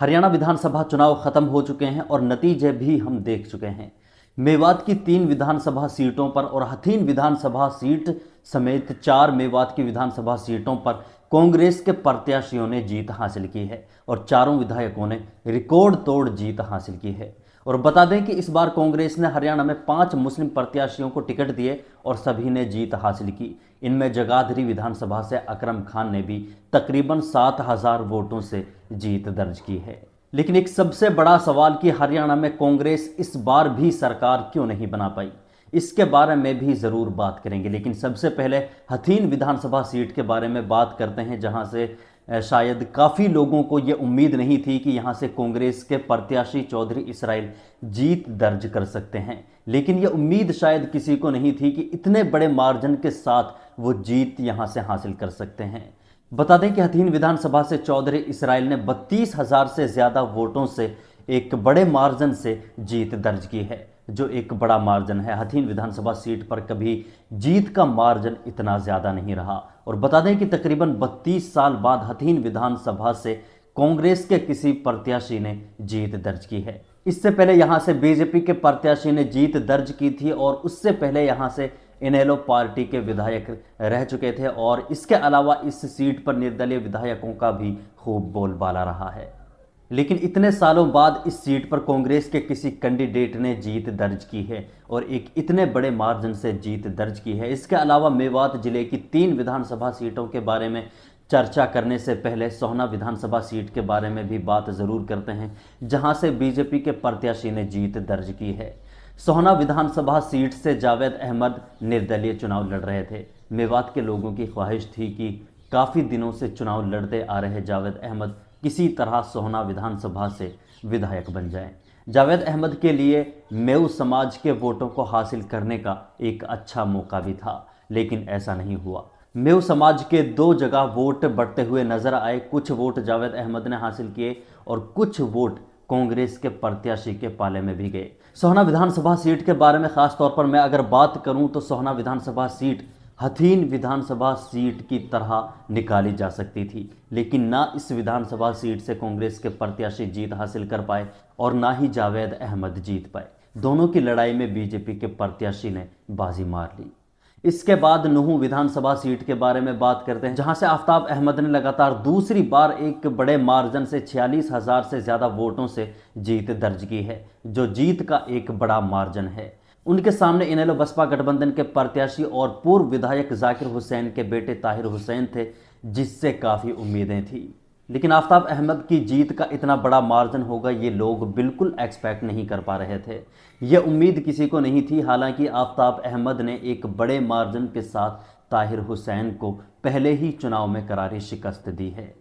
हरियाणा विधानसभा चुनाव खत्म हो चुके हैं और नतीजे भी हम देख चुके हैं मेवात की तीन विधानसभा सीटों पर और हथीन विधानसभा सीट समेत चार मेवात की विधानसभा सीटों पर कांग्रेस के प्रत्याशियों ने जीत हासिल की है और चारों विधायकों ने रिकॉर्ड तोड़ जीत हासिल की है और बता दें कि इस बार कांग्रेस ने हरियाणा में पांच मुस्लिम प्रत्याशियों को टिकट दिए और सभी ने जीत हासिल की इनमें जगाधरी विधानसभा से अकरम खान ने भी तकरीबन सात हजार वोटों से जीत दर्ज की है लेकिन एक सबसे बड़ा सवाल कि हरियाणा में कांग्रेस इस बार भी सरकार क्यों नहीं बना पाई इसके बारे में भी ज़रूर बात करेंगे लेकिन सबसे पहले हथीन विधानसभा सीट के बारे में बात करते हैं जहां से शायद काफ़ी लोगों को ये उम्मीद नहीं थी कि यहाँ से कांग्रेस के प्रत्याशी चौधरी इसराइल जीत दर्ज कर सकते हैं लेकिन ये उम्मीद शायद किसी को नहीं थी कि इतने बड़े मार्जिन के साथ वो जीत यहाँ से हासिल कर सकते हैं बता दें कि हथीन विधानसभा से चौधरी इसराइल ने बत्तीस हज़ार से ज़्यादा वोटों से एक बड़े मार्जन से जीत दर्ज की है जो एक बड़ा मार्जन है हथीन विधानसभा सीट पर कभी जीत का मार्जन इतना ज़्यादा नहीं रहा और बता दें कि तकरीबन 32 साल बाद हथीन विधानसभा से कांग्रेस के किसी प्रत्याशी ने जीत दर्ज की है इससे पहले यहाँ से बीजेपी के प्रत्याशी ने जीत दर्ज की थी और उससे पहले यहाँ से इनेलो पार्टी के विधायक रह चुके थे और इसके अलावा इस सीट पर निर्दलीय विधायकों का भी खूब बोलबाला रहा है लेकिन इतने सालों बाद इस सीट पर कांग्रेस के किसी कैंडिडेट ने जीत दर्ज की है और एक इतने बड़े मार्जिन से जीत दर्ज की है इसके अलावा मेवात जिले की तीन विधानसभा सीटों के बारे में चर्चा करने से पहले सोहना विधानसभा सीट के बारे में भी बात ज़रूर करते हैं जहां से बीजेपी के प्रत्याशी ने जीत दर्ज की है सोहना विधानसभा सीट से जावेद अहमद निर्दलीय चुनाव लड़ रहे थे मेवात के लोगों की ख्वाहिश थी कि काफ़ी दिनों से चुनाव लड़ते आ रहे जावेद अहमद किसी तरह सोहना विधानसभा से विधायक बन जाएं। जावेद अहमद के लिए मेऊ समाज के वोटों को हासिल करने का एक अच्छा मौका भी था लेकिन ऐसा नहीं हुआ मेऊ समाज के दो जगह वोट बढ़ते हुए नजर आए कुछ वोट जावेद अहमद ने हासिल किए और कुछ वोट कांग्रेस के प्रत्याशी के पाले में भी गए सोहना विधानसभा सीट के बारे में खास तौर पर मैं अगर बात करूं तो सोहना विधानसभा सीट हथीन विधानसभा सीट की तरह निकाली जा सकती थी लेकिन ना इस विधानसभा सीट से कांग्रेस के प्रत्याशी जीत हासिल कर पाए और ना ही जावेद अहमद जीत पाए दोनों की लड़ाई में बीजेपी के प्रत्याशी ने बाजी मार ली इसके बाद नुह विधानसभा सीट के बारे में बात करते हैं जहां से आफ्ताब अहमद ने लगातार दूसरी बार एक बड़े मार्जन से छियालीस हजार से ज़्यादा वोटों से जीत दर्ज की है जो जीत का एक बड़ा मार्जन है उनके सामने इनेलो बसपा गठबंधन के प्रत्याशी और पूर्व विधायक जाकिर हुसैन के बेटे ताहिर हुसैन थे जिससे काफ़ी उम्मीदें थी लेकिन आफ्ताब अहमद की जीत का इतना बड़ा मार्जिन होगा ये लोग बिल्कुल एक्सपेक्ट नहीं कर पा रहे थे ये उम्मीद किसी को नहीं थी हालांकि आफ्ताब अहमद ने एक बड़े मार्जिन के साथ ताहिर हुसैन को पहले ही चुनाव में करारी शिकस्त दी है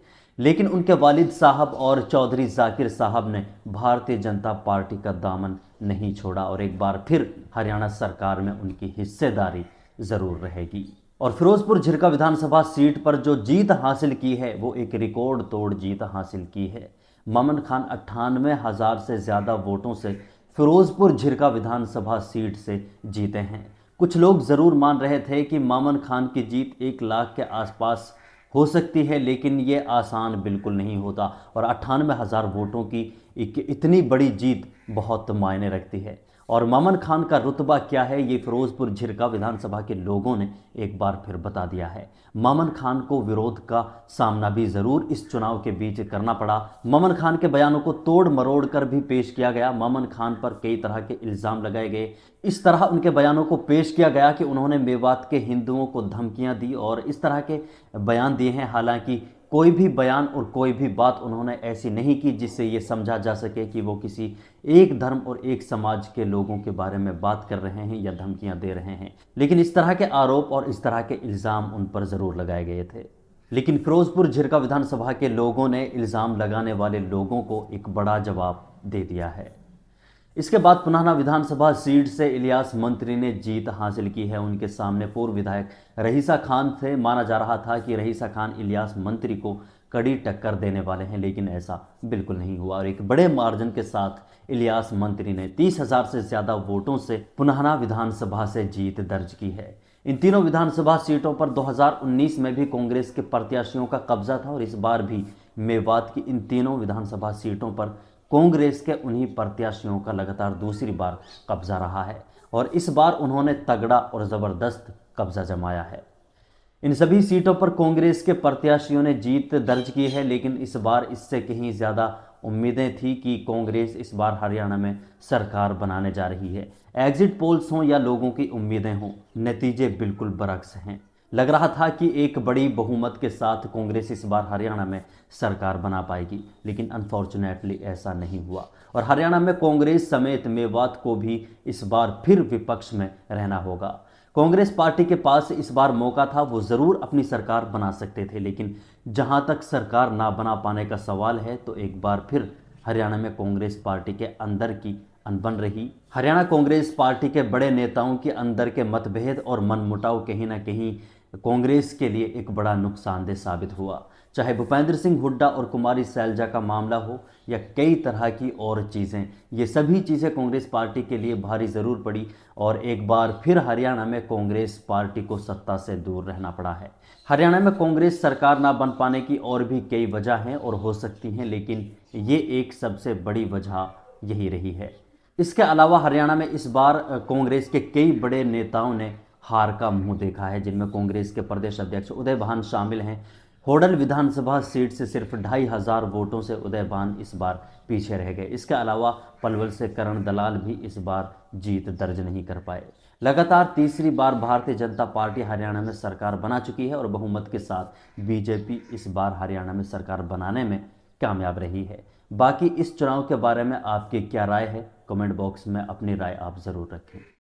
लेकिन उनके वालिद साहब और चौधरी जाकिर साहब ने भारतीय जनता पार्टी का दामन नहीं छोड़ा और एक बार फिर हरियाणा सरकार में उनकी हिस्सेदारी ज़रूर रहेगी और फिरोजपुर झिरका विधानसभा सीट पर जो जीत हासिल की है वो एक रिकॉर्ड तोड़ जीत हासिल की है ममन खान अट्ठानवे हज़ार से ज़्यादा वोटों से फिरोजपुर झिरका विधानसभा सीट से जीते हैं कुछ लोग ज़रूर मान रहे थे कि मामन खान की जीत एक लाख के आसपास हो सकती है लेकिन ये आसान बिल्कुल नहीं होता और अट्ठानवे हज़ार वोटों की एक इतनी बड़ी जीत बहुत मायने रखती है और ममन खान का रुतबा क्या है ये फिरोजपुर झिरका विधानसभा के लोगों ने एक बार फिर बता दिया है ममन खान को विरोध का सामना भी ज़रूर इस चुनाव के बीच करना पड़ा ममन खान के बयानों को तोड़ मरोड़ कर भी पेश किया गया ममन खान पर कई तरह के इल्ज़ाम लगाए गए इस तरह उनके बयानों को पेश किया गया कि उन्होंने मेवात के हिंदुओं को धमकियां दी और इस तरह के बयान दिए हैं हालांकि कोई भी बयान और कोई भी बात उन्होंने ऐसी नहीं की जिससे ये समझा जा सके कि वो किसी एक धर्म और एक समाज के लोगों के बारे में बात कर रहे हैं या धमकियां दे रहे हैं लेकिन इस तरह के आरोप और इस तरह के इल्ज़ाम उन पर ज़रूर लगाए गए थे लेकिन फिरोजपुर झिरका विधानसभा के लोगों ने इल्ज़ाम लगाने वाले लोगों को एक बड़ा जवाब दे दिया है इसके बाद पुनाना विधानसभा सीट से इलियास मंत्री ने जीत हासिल की है उनके सामने पूर्व विधायक रहीसा खान थे माना जा रहा था कि रहीसा खान इलियास मंत्री को कड़ी टक्कर देने वाले हैं लेकिन ऐसा बिल्कुल नहीं हुआ और एक बड़े मार्जिन के साथ इलियास मंत्री ने तीस हजार से ज़्यादा वोटों से पुनहना विधानसभा से जीत दर्ज की है इन तीनों विधानसभा सीटों पर 2019 में भी कांग्रेस के प्रत्याशियों का कब्जा था और इस बार भी मेवात की इन तीनों विधानसभा सीटों पर कांग्रेस के उन्हीं प्रत्याशियों का लगातार दूसरी बार कब्जा रहा है और इस बार उन्होंने तगड़ा और ज़बरदस्त कब्जा जमाया है इन सभी सीटों पर कांग्रेस के प्रत्याशियों ने जीत दर्ज की है लेकिन इस बार इससे कहीं ज़्यादा उम्मीदें थी कि कांग्रेस इस बार हरियाणा में सरकार बनाने जा रही है एग्जिट पोल्स हों या लोगों की उम्मीदें हों नतीजे बिल्कुल बरक्स हैं लग रहा था कि एक बड़ी बहुमत के साथ कांग्रेस इस बार हरियाणा में सरकार बना पाएगी लेकिन अनफॉर्चुनेटली ऐसा नहीं हुआ और हरियाणा में कांग्रेस समेत मेवात को भी इस बार फिर विपक्ष में रहना होगा कांग्रेस पार्टी के पास इस बार मौका था वो ज़रूर अपनी सरकार बना सकते थे लेकिन जहां तक सरकार ना बना पाने का सवाल है तो एक बार फिर हरियाणा में कांग्रेस पार्टी के अंदर की अनबन रही हरियाणा कांग्रेस पार्टी के बड़े नेताओं के अंदर के मतभेद और मनमुटाव कहीं ना कहीं कांग्रेस के लिए एक बड़ा नुकसानदेह साबित हुआ चाहे भूपेंद्र सिंह हुड्डा और कुमारी सैलजा का मामला हो या कई तरह की और चीज़ें ये सभी चीज़ें कांग्रेस पार्टी के लिए भारी ज़रूर पड़ी और एक बार फिर हरियाणा में कांग्रेस पार्टी को सत्ता से दूर रहना पड़ा है हरियाणा में कांग्रेस सरकार ना बन पाने की और भी कई वजह हैं और हो सकती हैं लेकिन ये एक सबसे बड़ी वजह यही रही है इसके अलावा हरियाणा में इस बार कांग्रेस के कई बड़े नेताओं ने हार का मुंह देखा है जिनमें कांग्रेस के प्रदेश अध्यक्ष उदय भान शामिल हैं होडल विधानसभा सीट से सिर्फ ढाई हज़ार वोटों से उदय भान इस बार पीछे रह गए इसके अलावा पलवल से करण दलाल भी इस बार जीत दर्ज नहीं कर पाए लगातार तीसरी बार भारतीय जनता पार्टी हरियाणा में सरकार बना चुकी है और बहुमत के साथ बीजेपी इस बार हरियाणा में सरकार बनाने में कामयाब रही है बाकी इस चुनाव के बारे में आपकी क्या राय है कमेंट बॉक्स में अपनी राय आप ज़रूर रखें